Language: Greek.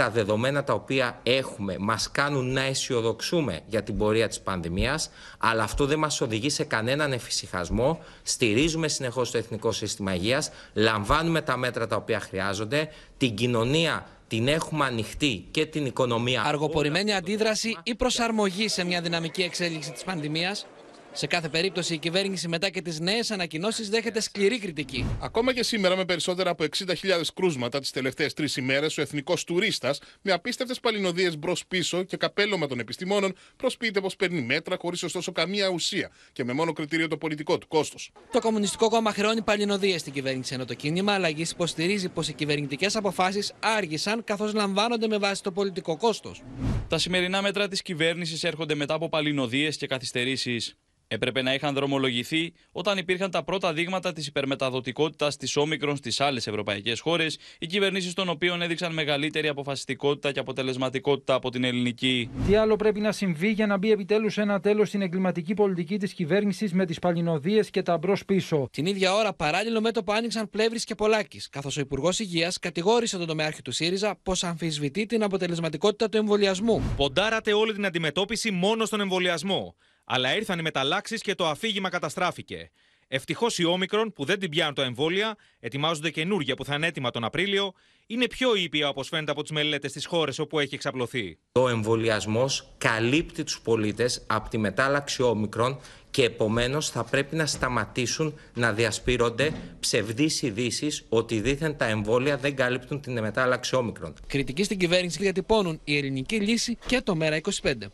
τα δεδομένα τα οποία έχουμε μας κάνουν να αισιοδοξούμε για την πορεία της πανδημίας, αλλά αυτό δεν μας οδηγεί σε κανέναν εφησυχασμό. Στηρίζουμε συνεχώς το Εθνικό Σύστημα Υγείας, λαμβάνουμε τα μέτρα τα οποία χρειάζονται, την κοινωνία την έχουμε ανοιχτή και την οικονομία. Αργοπορημένη αντίδραση ή προσαρμογή σε μια δυναμική εξέλιξη της πανδημίας σε κάθε περίπτωση, η κυβέρνηση μετά και τις νέες ανακοινώσεις δέχεται σκληρή κριτική. Ακόμα και σήμερα, με περισσότερα από 60.000 κρούσματα τις τελευταίες τρεις ημέρες, ο εθνικός τουρίστας, με απίστευτες παλινοδίες μπρο-πίσω και καπέλωμα των επιστημόνων, προσποιείται πως παίρνει μέτρα χωρίς ωστόσο καμία ουσία και με μόνο κριτήριο το πολιτικό του κόστος. Το Κομμουνιστικό Κόμμα χρεώνει παλινοδίες στην κυβέρνηση ενώ το κίνημα αλλαγής υποστηρίζει πως οι κυβερνητικές αποφάσεις άργησαν καθώς λαμβάνονται με βάση το πολιτικό κόστος. Τα σημερινά μέτρα της κυβέρνησης έρχονται μετά από παλινοδίες και καθυστερήσεις έπρεπε να είχαν δρομολογηθεί όταν υπήρχαν τα πρώτα δείγματα της υπερμεταδοτικότητας της όμικρων στις άλλες ευρωπαϊκές χώρες, οι κυβερνήσεις των οποίων έδειξαν μεγαλύτερη αποφασιστικότητα και αποτελεσματικότητα από την ελληνική. Τι άλλο πρέπει να συμβεί για να μπει επιτέλους ένα τέλος στην εγκληματική πολιτική της κυβέρνησης με τις παλινοδίες και τα μπρο-πίσω. Την ίδια ώρα, παράλληλο μέτωπο άνοιξαν πλεύρης και Πολάκη, καθώς ο Υπουργός Υγείας κατηγόρησε τον τομέαρχη του ΣΥΡΙΖΑ πως αμφισβητεί την αποτελεσματικότητα του εμβολιασμού. Ποντάρατε όλη την αντιμετώπιση μόνο στον εμβολιασμό. Αλλά ήρθαν οι μεταλλάξεις και το αφήγημα καταστράφηκε. Ευτυχώς οι όμικρον που δεν την πιάνουν τα εμβόλια, ετοιμάζονται καινούργια που θα είναι έτοιμα τον Απρίλιο, είναι πιο ήπια όπως φαίνεται από τις μελέτες στι χώρε όπου έχει εξαπλωθεί. Ο εμβολιασμός καλύπτει τους πολίτες από τη μετάλλαξη όμικρον και επομένως θα πρέπει να σταματήσουν να διασπείρονται ψευδείς ειδήσεις ότι δήθεν τα εμβόλια δεν καλύπτουν την μετάλλαξη όμικρον. Κριτική στην κυβέρνηση διατυπώνουν η ελληνική λύση και το ΜΕΡΑ 25.